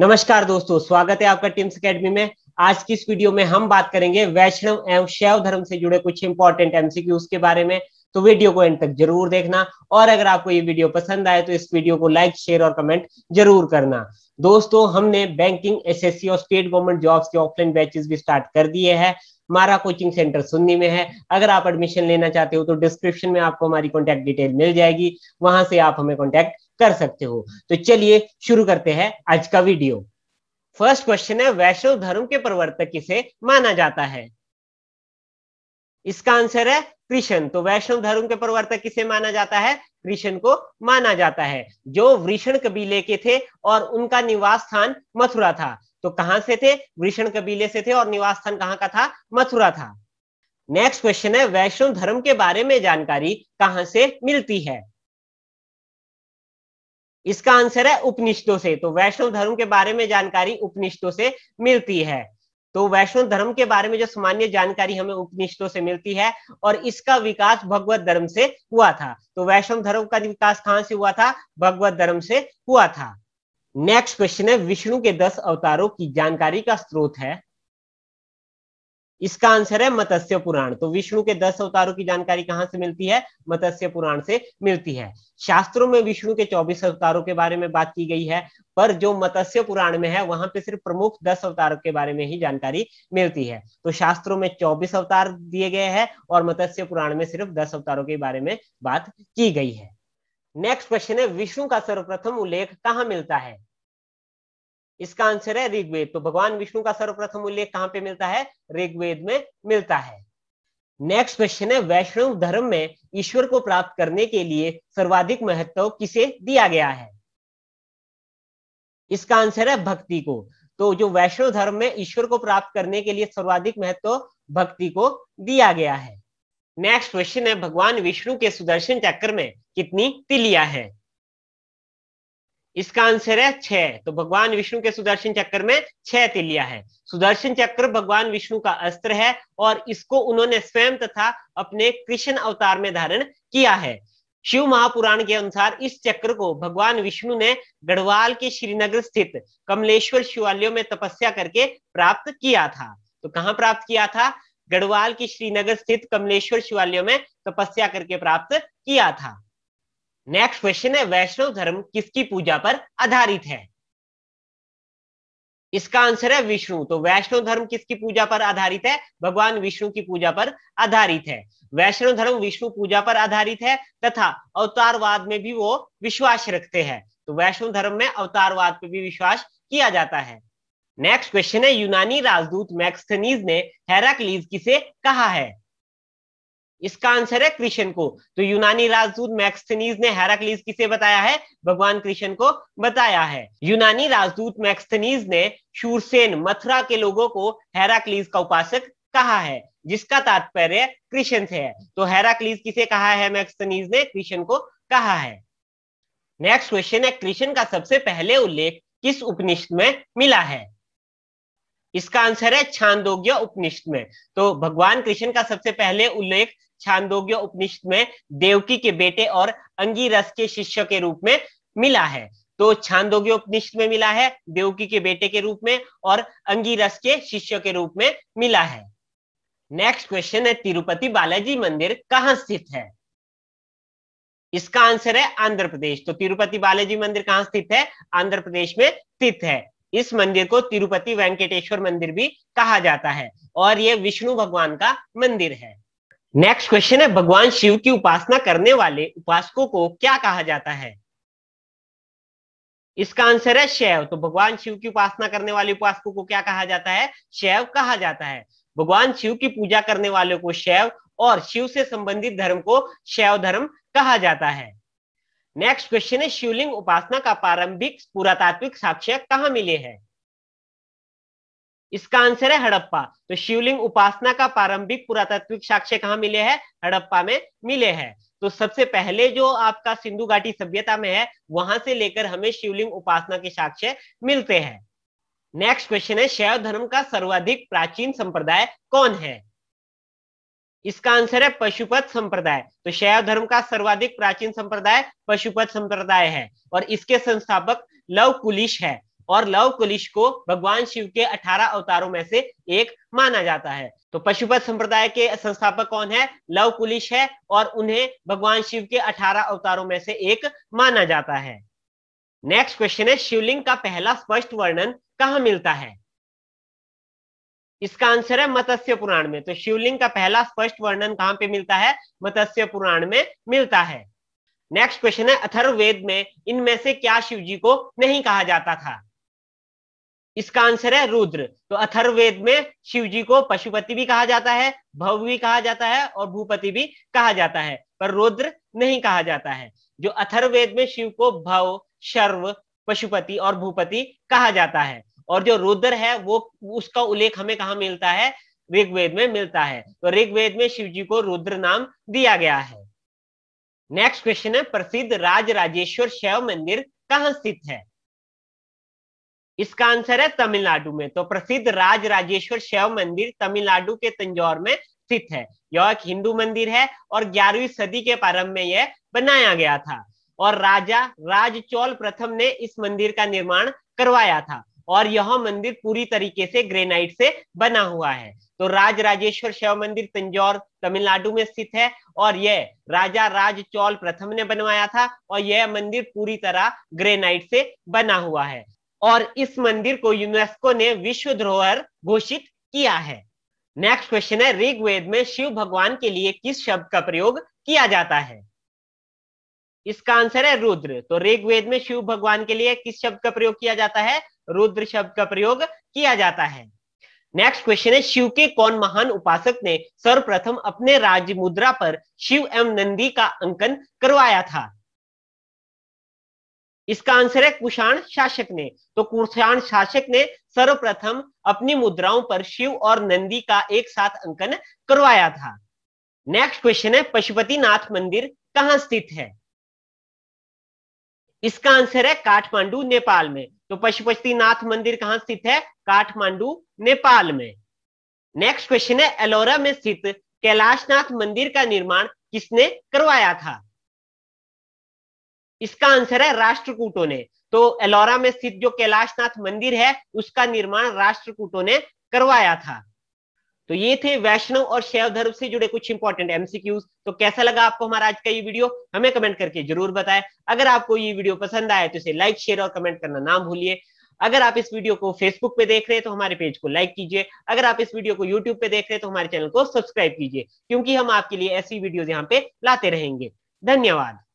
नमस्कार दोस्तों स्वागत है आपका टीम्स अकेडमी में आज की इस वीडियो में हम बात करेंगे वैष्णव एवं शैव धर्म से जुड़े कुछ इंपॉर्टेंट एमसीक्यूज के बारे में तो वीडियो को एंड तक जरूर देखना और अगर आपको ये वीडियो पसंद आए तो इस वीडियो को लाइक शेयर और कमेंट जरूर करना दोस्तों हमने बैंकिंग एस और स्टेट गवर्नमेंट जॉब के ऑफलाइन बैचेस भी स्टार्ट कर दिए है हमारा कोचिंग सेंटर सुन्नी में है अगर आप एडमिशन लेना चाहते हो तो डिस्क्रिप्शन में आपको हमारी कॉन्टैक्ट डिटेल मिल जाएगी वहां से आप हमें कॉन्टैक्ट कर सकते हो तो चलिए शुरू करते हैं आज का वीडियो फर्स्ट क्वेश्चन है वैष्णव धर्म के प्रवर्तक किसे माना जाता है इसका आंसर है कृष्ण तो वैष्णव धर्म के प्रवर्तक किसे माना जाता है कृष्ण को माना जाता है जो वृषण कबीले के थे और उनका निवास स्थान मथुरा था तो कहां से थे वृषण कबीले से थे और निवास स्थान कहां का था मथुरा था नेक्स्ट क्वेश्चन है वैष्णव धर्म के बारे में जानकारी कहां से मिलती है इसका आंसर है उपनिषदों से तो वैष्णव धर्म के बारे में जानकारी उपनिषदों से मिलती है तो वैष्णव धर्म के बारे में जो सामान्य जानकारी हमें उपनिषदों से मिलती है और इसका विकास भगवत धर्म से हुआ था तो वैष्णव धर्म का विकास कहां से हुआ था भगवत धर्म से हुआ था नेक्स्ट क्वेश्चन है विष्णु के दस अवतारों की जानकारी का स्रोत है इसका आंसर है मत्स्य पुराण तो विष्णु के दस अवतारों की जानकारी कहां से मिलती है मत्स्य पुराण से मिलती है शास्त्रों में विष्णु के चौबीस अवतारों के बारे में बात की गई है पर जो मत्स्य पुराण में है वहां पे सिर्फ प्रमुख दस अवतारों के बारे में ही जानकारी मिलती है तो शास्त्रों में चौबीस अवतार दिए गए हैं और मत्स्य पुराण में सिर्फ दस अवतारों के बारे में बात की गई है नेक्स्ट क्वेश्चन है विष्णु का सर्वप्रथम उल्लेख कहाँ मिलता है इसका आंसर है ऋग्वेद तो भगवान विष्णु का सर्वप्रथम उल्लेख कहां पे मिलता है ऋग्वेद में मिलता है नेक्स्ट क्वेश्चन है वैष्णव धर्म में ईश्वर को प्राप्त करने के लिए सर्वाधिक महत्व किसे दिया गया है इसका आंसर है भक्ति को तो जो वैष्णव धर्म में ईश्वर को प्राप्त करने के लिए सर्वाधिक महत्व भक्ति को दिया गया है नेक्स्ट क्वेश्चन है भगवान विष्णु के सुदर्शन चक्र में कितनी तिलिया है इसका आंसर है छह तो भगवान विष्णु के सुदर्शन चक्र में छह तिलिया है सुदर्शन चक्र भगवान विष्णु का अस्त्र है और इसको उन्होंने स्वयं तथा अपने कृष्ण अवतार में धारण किया है शिव महापुराण के अनुसार इस चक्र को भगवान विष्णु ने गढ़वाल के श्रीनगर स्थित कमलेश्वर शिवालयों में तपस्या करके प्राप्त किया था तो कहाँ प्राप्त किया था गढ़वाल के श्रीनगर स्थित कमलेश्वर शिवालयों में तपस्या करके प्राप्त किया था नेक्स्ट क्वेश्चन है वैष्णव धर्म किसकी पूजा पर आधारित है इसका आंसर है विष्णु तो वैष्णव धर्म किसकी पूजा पर आधारित है भगवान विष्णु की पूजा पर आधारित है वैष्णव धर्म विष्णु पूजा पर आधारित है तथा अवतारवाद में भी वो विश्वास रखते हैं तो वैष्णव धर्म में अवतारवाद पर भी विश्वास किया जाता है नेक्स्ट क्वेश्चन है यूनानी राजदूत मैक्सनीज ने हेराक्लीज किसे कहा है इसका आंसर है कृष्ण को तो यूनानी राजदूत मैक्स्थनीज ने हेराक्लीस किसे बताया है भगवान कृष्ण को बताया है यूनानी राजदूत मैक्स्थनीज ने शूरसेन मथुरा के लोगों को हेराक्लीस का उपासक कहा है जिसका तात्पर्य कृष्ण से है तो हेराक्लीस किसे कहा है मैक्स्थनीज ने कृष्ण को कहा है नेक्स्ट क्वेश्चन है कृष्ण का सबसे पहले उल्लेख किस उपनिषद में मिला है इसका आंसर है छांदोग्य उपनिषद में तो भगवान कृष्ण का सबसे पहले उल्लेख छांदोग्य उपनिषद में देवकी के बेटे और अंगीरस के शिष्य के रूप में मिला है तो छांदोग्य उपनिषद में मिला है देवकी के बेटे के रूप में और अंगीरस के शिष्य के रूप में मिला है नेक्स्ट क्वेश्चन है तिरुपति बालाजी मंदिर कहाँ स्थित है इसका आंसर है आंध्र प्रदेश तो तिरुपति बालाजी मंदिर कहाँ स्थित है आंध्र प्रदेश में स्थित है इस मंदिर को तिरुपति वेंकटेश्वर मंदिर भी कहा जाता है और यह विष्णु भगवान का मंदिर है नेक्स्ट क्वेश्चन है भगवान शिव की उपासना करने वाले उपासकों को क्या कहा जाता है इसका आंसर है शैव तो भगवान शिव की उपासना करने वाले उपासकों को क्या कहा जाता है शैव कहा जाता है भगवान शिव की पूजा करने वालों को शैव और शिव से संबंधित धर्म को शैव धर्म कहा जाता है नेक्स्ट क्वेश्चन है शिवलिंग उपासना का प्रारंभिक पुरातात्विक साक्ष्य कहाँ मिले हैं इसका आंसर है हड़प्पा तो शिवलिंग उपासना का प्रारंभिक पुरातात्विक साक्ष्य कहाँ मिले हैं हड़प्पा में मिले हैं तो सबसे पहले जो आपका सिंधु घाटी सभ्यता में है वहां से लेकर हमें शिवलिंग उपासना के साक्ष्य मिलते हैं नेक्स्ट क्वेश्चन है शैव धर्म का सर्वाधिक प्राचीन संप्रदाय कौन है इसका आंसर है पशुपत संप्रदाय तो शैव धर्म का सर्वाधिक प्राचीन संप्रदाय पशुपत संप्रदाय है और इसके संस्थापक लव कुलिश है और लव कुलिश को भगवान शिव के अठारह अवतारों में से एक माना जाता है तो पशुपत संप्रदाय के संस्थापक कौन है लव कुलिश है और उन्हें भगवान शिव के अठारह अवतारों में से एक माना जाता है नेक्स्ट क्वेश्चन है शिवलिंग का पहला स्पष्ट वर्णन कहा मिलता है इसका आंसर है मत्स्य पुराण में तो शिवलिंग का पहला स्पष्ट वर्णन कहाँ पे मिलता है मत्स्य पुराण में मिलता है नेक्स्ट क्वेश्चन है अथर्ववेद में इनमें से क्या शिव जी को नहीं कहा जाता था इसका आंसर है रुद्र तो अथर्ववेद में शिव जी को पशुपति भी कहा जाता है भव भी कहा जाता है और भूपति भी कहा जाता है पर रुद्र नहीं कहा जाता है जो अथर्ववेद में शिव को भव शर्व पशुपति और भूपति कहा जाता है और जो रुद्र है वो उसका उल्लेख हमें कहा मिलता है ऋग्वेद में मिलता है तो ऋग्वेद में शिव जी को रुद्र नाम दिया गया है नेक्स्ट क्वेश्चन है प्रसिद्ध राज राजेश्वर शैव मंदिर कहाँ स्थित है इसका आंसर है तमिलनाडु में तो प्रसिद्ध राज राजेश्वर शैव मंदिर तमिलनाडु के तंजौर में स्थित है यह एक हिंदू मंदिर है और ग्यारहवीं सदी के प्रारंभ में यह बनाया गया था और राजा राज चौल प्रथम ने इस मंदिर का निर्माण करवाया था और यह मंदिर पूरी तरीके से ग्रेनाइट से बना हुआ है तो राज राजेश्वर शैव मंदिर तंजौर तमिलनाडु में स्थित है और यह राजा राज चौल प्रथम ने बनवाया था और यह मंदिर पूरी तरह ग्रेनाइट से बना हुआ है और इस मंदिर को यूनेस्को ने विश्व धरोहर घोषित किया है नेक्स्ट क्वेश्चन है ऋग्वेद में शिव भगवान के लिए किस शब्द का प्रयोग किया जाता है इसका आंसर है रुद्र तो ऋग्वेद में शिव भगवान के लिए किस शब्द का प्रयोग किया जाता है रुद्र शब्द का प्रयोग किया जाता है नेक्स्ट क्वेश्चन है शिव के कौन महान उपासक ने सर्वप्रथम अपने राज्य मुद्रा पर शिव एवं नंदी का अंकन करवाया था इसका आंसर है कुषाण शासक ने तो कुषाण शासक ने सर्वप्रथम अपनी मुद्राओं पर शिव और नंदी का एक साथ अंकन करवाया था नेक्स्ट क्वेश्चन है पशुपति नाथ मंदिर कहां स्थित है इसका आंसर है काठमांडू नेपाल में तो पशुपति नाथ मंदिर कहाँ स्थित है काठमांडू नेपाल में नेक्स्ट क्वेश्चन है एलोरा में स्थित कैलाशनाथ मंदिर का निर्माण किसने करवाया था इसका आंसर है राष्ट्रकूटों ने तो एलोरा में स्थित जो कैलाशनाथ मंदिर है उसका निर्माण राष्ट्रकूटों ने करवाया था तो ये थे वैष्णव और शैव धर्म से जुड़े कुछ इंपॉर्टेंट एमसीक्यूज तो कैसा लगा आपको हमारा आज का ये वीडियो हमें कमेंट करके जरूर बताएं अगर आपको ये वीडियो पसंद आया तो इसे लाइक शेयर और कमेंट करना ना भूलिए अगर आप इस वीडियो को फेसबुक पे देख रहे हैं तो हमारे पेज को लाइक कीजिए अगर आप इस वीडियो को यूट्यूब पे देख रहे हैं तो हमारे चैनल को सब्सक्राइब कीजिए क्योंकि हम आपके लिए ऐसी वीडियो यहाँ पे लाते रहेंगे धन्यवाद